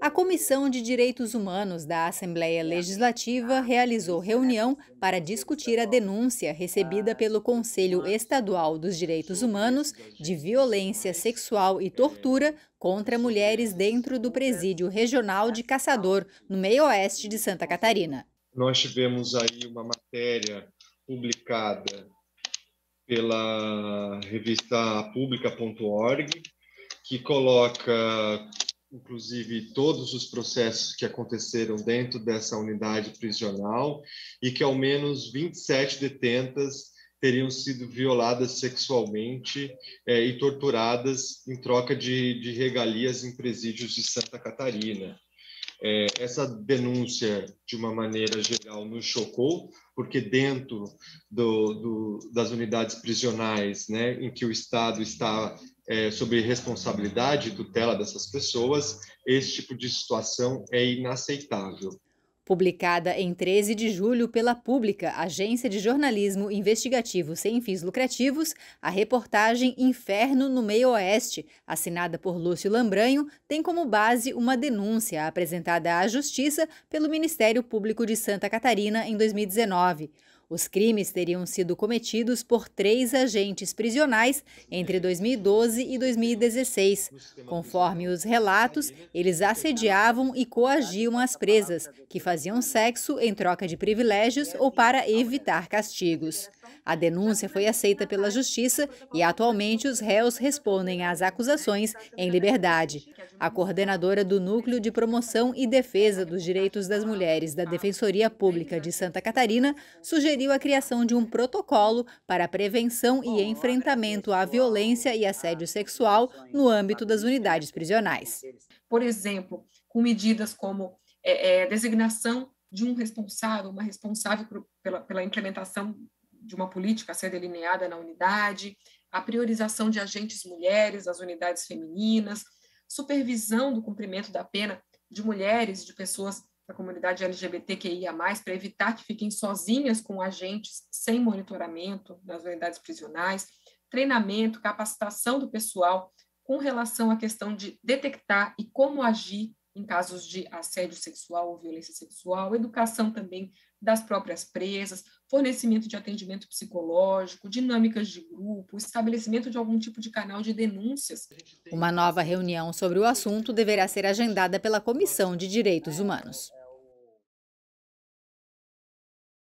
A Comissão de Direitos Humanos da Assembleia Legislativa realizou reunião para discutir a denúncia recebida ah, pelo Conselho Estadual dos Direitos Humanos de violência sexual e é, tortura contra mulheres dentro do Presídio Regional de Caçador, no meio-oeste de Santa Catarina. Nós tivemos aí uma matéria publicada pela revista pública.org, que coloca inclusive todos os processos que aconteceram dentro dessa unidade prisional e que ao menos 27 detentas teriam sido violadas sexualmente é, e torturadas em troca de, de regalias em presídios de Santa Catarina. É, essa denúncia, de uma maneira geral, nos chocou, porque dentro do, do, das unidades prisionais, né, em que o Estado está é, sob responsabilidade e tutela dessas pessoas, esse tipo de situação é inaceitável publicada em 13 de julho pela Pública, agência de jornalismo investigativo sem fins lucrativos, a reportagem Inferno no Meio Oeste, assinada por Lúcio Lambranho, tem como base uma denúncia apresentada à Justiça pelo Ministério Público de Santa Catarina em 2019. Os crimes teriam sido cometidos por três agentes prisionais entre 2012 e 2016. Conforme os relatos, eles assediavam e coagiam as presas, que faziam sexo em troca de privilégios ou para evitar castigos. A denúncia foi aceita pela Justiça e atualmente os réus respondem às acusações em liberdade. A coordenadora do Núcleo de Promoção e Defesa dos Direitos das Mulheres da Defensoria Pública de Santa Catarina sugeriu sugeriu a criação de um protocolo para a prevenção e enfrentamento à violência e assédio tá sexual no âmbito das unidades né, prisionais. Por exemplo, com medidas como é, é, designação de um responsável, uma responsável por, pela, pela implementação de uma política a ser delineada na unidade, a priorização de agentes mulheres das unidades femininas, supervisão do cumprimento da pena de mulheres, de pessoas da comunidade LGBTQIA+, para evitar que fiquem sozinhas com agentes sem monitoramento nas unidades prisionais, treinamento, capacitação do pessoal com relação à questão de detectar e como agir em casos de assédio sexual ou violência sexual, educação também das próprias presas, fornecimento de atendimento psicológico, dinâmicas de grupo, estabelecimento de algum tipo de canal de denúncias. Uma nova reunião sobre o assunto deverá ser agendada pela Comissão de Direitos Humanos.